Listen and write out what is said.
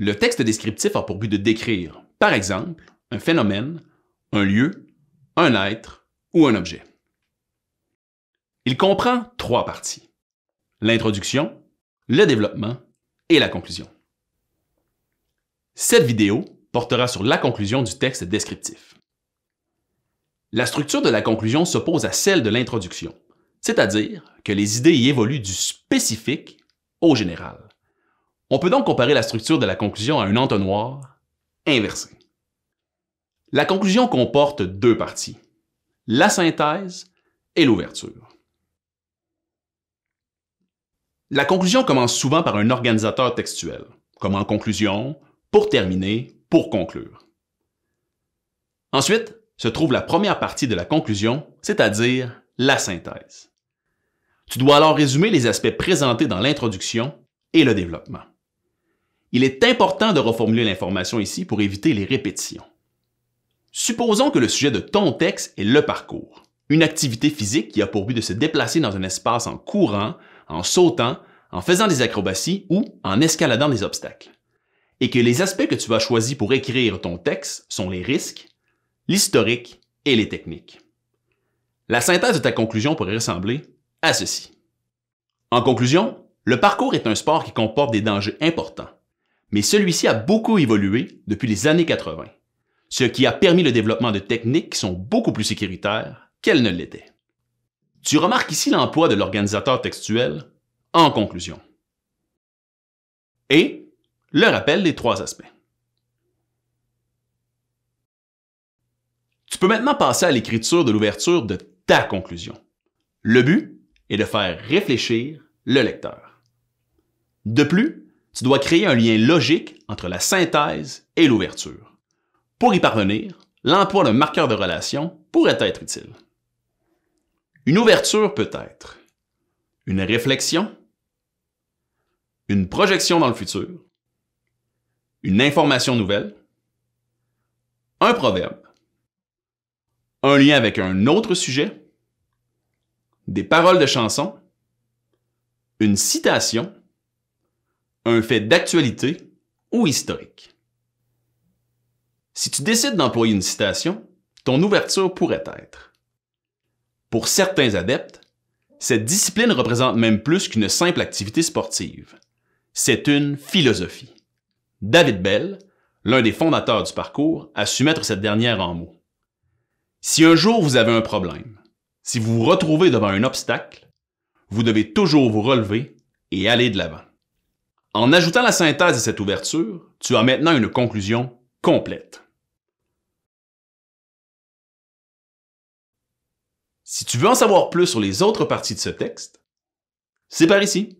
Le texte descriptif a pour but de décrire, par exemple, un phénomène, un lieu, un être ou un objet. Il comprend trois parties. L'introduction, le développement et la conclusion. Cette vidéo portera sur la conclusion du texte descriptif. La structure de la conclusion s'oppose à celle de l'introduction, c'est-à-dire que les idées y évoluent du spécifique au général. On peut donc comparer la structure de la conclusion à un entonnoir inversé. La conclusion comporte deux parties, la synthèse et l'ouverture. La conclusion commence souvent par un organisateur textuel, comme en conclusion, pour terminer, pour conclure. Ensuite, se trouve la première partie de la conclusion, c'est-à-dire la synthèse. Tu dois alors résumer les aspects présentés dans l'introduction et le développement. Il est important de reformuler l'information ici pour éviter les répétitions. Supposons que le sujet de ton texte est le parcours, une activité physique qui a pour but de se déplacer dans un espace en courant, en sautant, en faisant des acrobaties ou en escaladant des obstacles. Et que les aspects que tu as choisis pour écrire ton texte sont les risques, l'historique et les techniques. La synthèse de ta conclusion pourrait ressembler à ceci. En conclusion, le parcours est un sport qui comporte des dangers importants mais celui-ci a beaucoup évolué depuis les années 80, ce qui a permis le développement de techniques qui sont beaucoup plus sécuritaires qu'elles ne l'étaient. Tu remarques ici l'emploi de l'organisateur textuel en conclusion. Et le rappel des trois aspects. Tu peux maintenant passer à l'écriture de l'ouverture de ta conclusion. Le but est de faire réfléchir le lecteur. De plus, tu dois créer un lien logique entre la synthèse et l'ouverture. Pour y parvenir, l'emploi d'un marqueur de relation pourrait être utile. Une ouverture peut être une réflexion, une projection dans le futur, une information nouvelle, un proverbe, un lien avec un autre sujet, des paroles de chanson, une citation un fait d'actualité ou historique. Si tu décides d'employer une citation, ton ouverture pourrait être. Pour certains adeptes, cette discipline représente même plus qu'une simple activité sportive. C'est une philosophie. David Bell, l'un des fondateurs du parcours, a su mettre cette dernière en mots. Si un jour vous avez un problème, si vous vous retrouvez devant un obstacle, vous devez toujours vous relever et aller de l'avant. En ajoutant la synthèse à cette ouverture, tu as maintenant une conclusion complète. Si tu veux en savoir plus sur les autres parties de ce texte, c'est par ici.